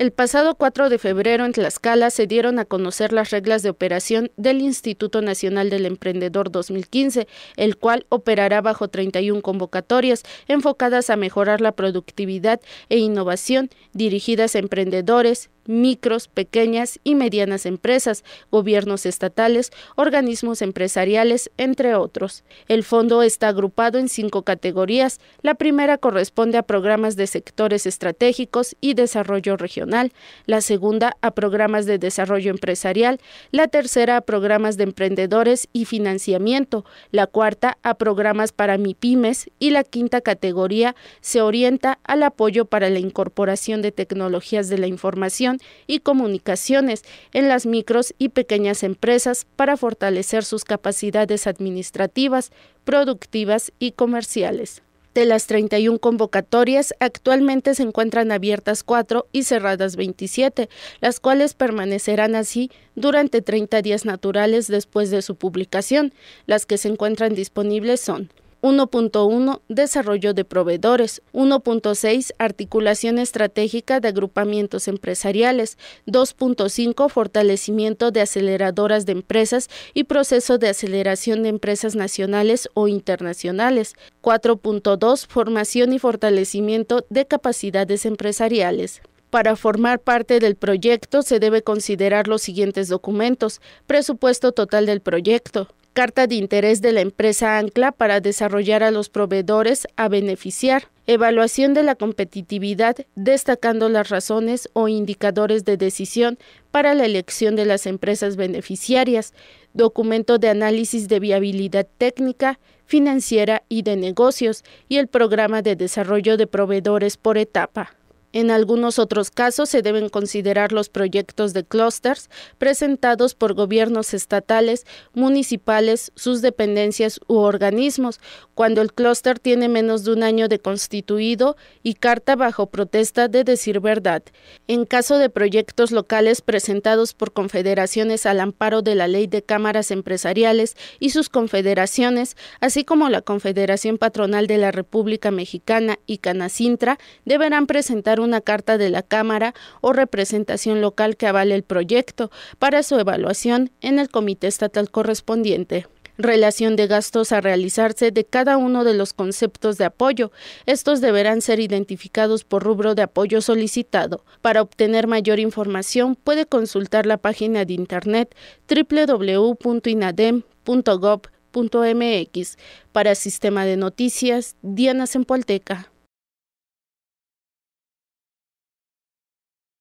El pasado 4 de febrero en Tlaxcala se dieron a conocer las reglas de operación del Instituto Nacional del Emprendedor 2015, el cual operará bajo 31 convocatorias enfocadas a mejorar la productividad e innovación dirigidas a emprendedores, micros, pequeñas y medianas empresas, gobiernos estatales, organismos empresariales, entre otros. El fondo está agrupado en cinco categorías. La primera corresponde a programas de sectores estratégicos y desarrollo regional, la segunda a programas de desarrollo empresarial, la tercera a programas de emprendedores y financiamiento, la cuarta a programas para MIPIMES y la quinta categoría se orienta al apoyo para la incorporación de tecnologías de la información y Comunicaciones en las micros y pequeñas empresas para fortalecer sus capacidades administrativas, productivas y comerciales. De las 31 convocatorias, actualmente se encuentran abiertas 4 y cerradas 27, las cuales permanecerán así durante 30 días naturales después de su publicación. Las que se encuentran disponibles son 1.1 Desarrollo de proveedores, 1.6 Articulación estratégica de agrupamientos empresariales, 2.5 Fortalecimiento de aceleradoras de empresas y proceso de aceleración de empresas nacionales o internacionales, 4.2 Formación y fortalecimiento de capacidades empresariales. Para formar parte del proyecto se debe considerar los siguientes documentos. Presupuesto total del proyecto, carta de interés de la empresa Ancla para desarrollar a los proveedores a beneficiar, evaluación de la competitividad destacando las razones o indicadores de decisión para la elección de las empresas beneficiarias, documento de análisis de viabilidad técnica, financiera y de negocios y el programa de desarrollo de proveedores por etapa. En algunos otros casos se deben considerar los proyectos de clústeres presentados por gobiernos estatales, municipales, sus dependencias u organismos, cuando el clúster tiene menos de un año de constituido y carta bajo protesta de decir verdad. En caso de proyectos locales presentados por confederaciones al amparo de la Ley de Cámaras Empresariales y sus confederaciones, así como la Confederación Patronal de la República Mexicana y Canacintra, deberán presentar una carta de la Cámara o representación local que avale el proyecto para su evaluación en el comité estatal correspondiente relación de gastos a realizarse de cada uno de los conceptos de apoyo. Estos deberán ser identificados por rubro de apoyo solicitado. Para obtener mayor información puede consultar la página de internet www.inadem.gov.mx. Para Sistema de Noticias, Diana Zempolteca.